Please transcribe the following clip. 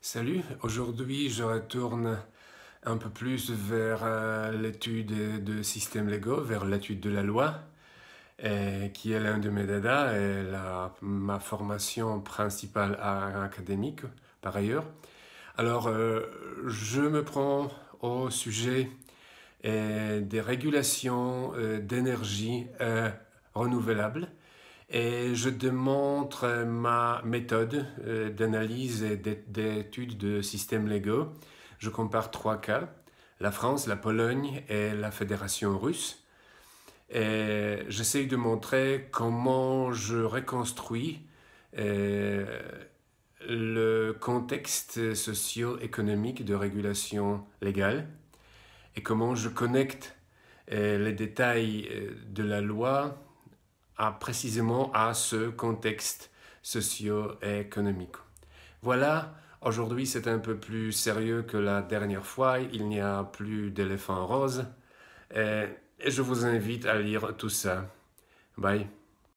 Salut, aujourd'hui je retourne un peu plus vers euh, l'étude de systèmes légaux, vers l'étude de la loi, qui est l'un de mes dada et ma formation principale académique par ailleurs. Alors euh, je me prends au sujet euh, des régulations d'énergie renouvelable et je démontre euh, ma méthode euh, d'analyse et d'étude de systèmes légaux. Je compare trois cas, la France, la Pologne et la Fédération russe. Et j'essaye de montrer comment je reconstruis euh, le contexte socio-économique de régulation légale et comment je connecte les détails de la loi à, précisément à ce contexte socio-économique. Voilà, aujourd'hui c'est un peu plus sérieux que la dernière fois, il n'y a plus d'éléphant rose, et je vous invite à lire tout ça. Bye.